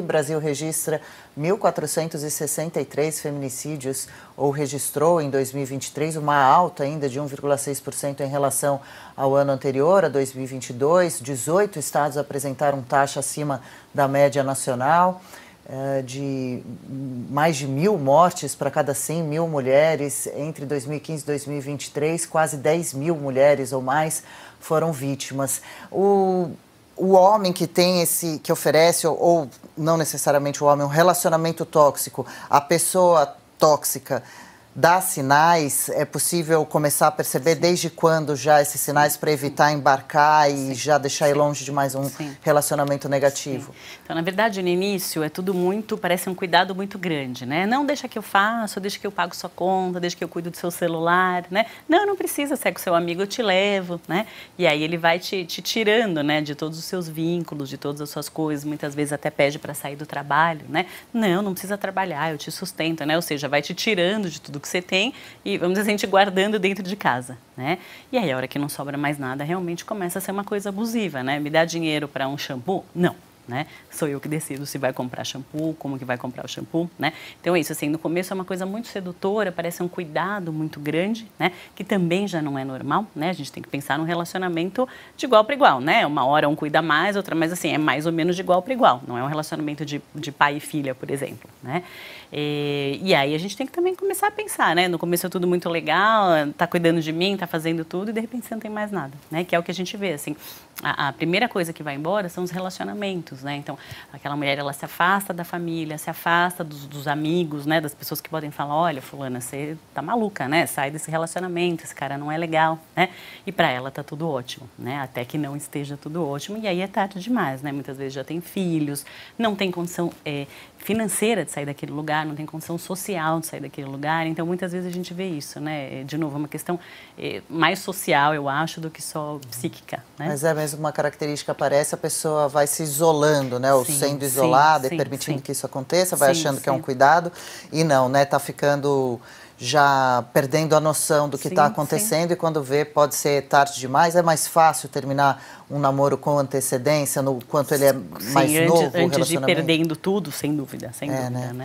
O Brasil registra 1.463 feminicídios, ou registrou em 2023 uma alta ainda de 1,6% em relação ao ano anterior, a 2022. 18 estados apresentaram taxa acima da média nacional, eh, de mais de mil mortes para cada 100 mil mulheres entre 2015 e 2023, quase 10 mil mulheres ou mais foram vítimas. O o homem que tem esse que oferece ou, ou, não necessariamente o homem, um relacionamento tóxico, a pessoa tóxica dá sinais, é possível começar a perceber desde quando já esses sinais para evitar embarcar e Sim. já deixar ir longe de mais um Sim. relacionamento negativo? Então, na verdade, no início é tudo muito, parece um cuidado muito grande, né? Não deixa que eu faço, deixa que eu pago sua conta, deixa que eu cuido do seu celular, né? Não, não precisa, se é com seu amigo eu te levo, né? E aí ele vai te, te tirando, né, de todos os seus vínculos, de todas as suas coisas, muitas vezes até pede para sair do trabalho, né? Não, não precisa trabalhar, eu te sustento, né? Ou seja, vai te tirando de tudo que que você tem e, vamos dizer, a gente guardando dentro de casa, né? E aí, a hora que não sobra mais nada, realmente começa a ser uma coisa abusiva, né? Me dá dinheiro para um shampoo? Não né? Sou eu que decido se vai comprar shampoo, como que vai comprar o shampoo, né? Então é isso, assim, no começo é uma coisa muito sedutora, parece um cuidado muito grande, né? Que também já não é normal, né? A gente tem que pensar num relacionamento de igual para igual, né? Uma hora um cuida mais, outra mais assim, é mais ou menos de igual para igual, não é um relacionamento de, de pai e filha, por exemplo, né? E, e, aí a gente tem que também começar a pensar, né? No começo é tudo muito legal, tá cuidando de mim, tá fazendo tudo e de repente você não tem mais nada, né? Que é o que a gente vê, assim, a, a, primeira coisa que vai embora são os relacionamentos, né? Então, aquela mulher, ela se afasta da família, se afasta dos, dos amigos, né? Das pessoas que podem falar, olha, fulana, você tá maluca, né? Sai desse relacionamento, esse cara não é legal, né? E para ela tá tudo ótimo, né? Até que não esteja tudo ótimo e aí é tarde demais, né? Muitas vezes já tem filhos, não tem condição é, financeira de sair daquele lugar, não tem condição social de sair daquele lugar. Então, muitas vezes a gente vê isso, né? É, de novo, é uma questão é, mais social, eu acho, do que só psíquica, né? Mas é, mas mais uma característica aparece, a pessoa vai se isolando, né? Ou sim, sendo isolada sim, e sim, permitindo que isso aconteça, vai achando que é um cuidado. E não, né? Tá ficando já perdendo a noção do que está acontecendo e quando vê pode ser tarde demais. É mais fácil terminar um namoro com antecedência, no quanto ele é mais novo. Antes, antes de perdendo tudo, sem dúvida, sem é, dúvida, né? né?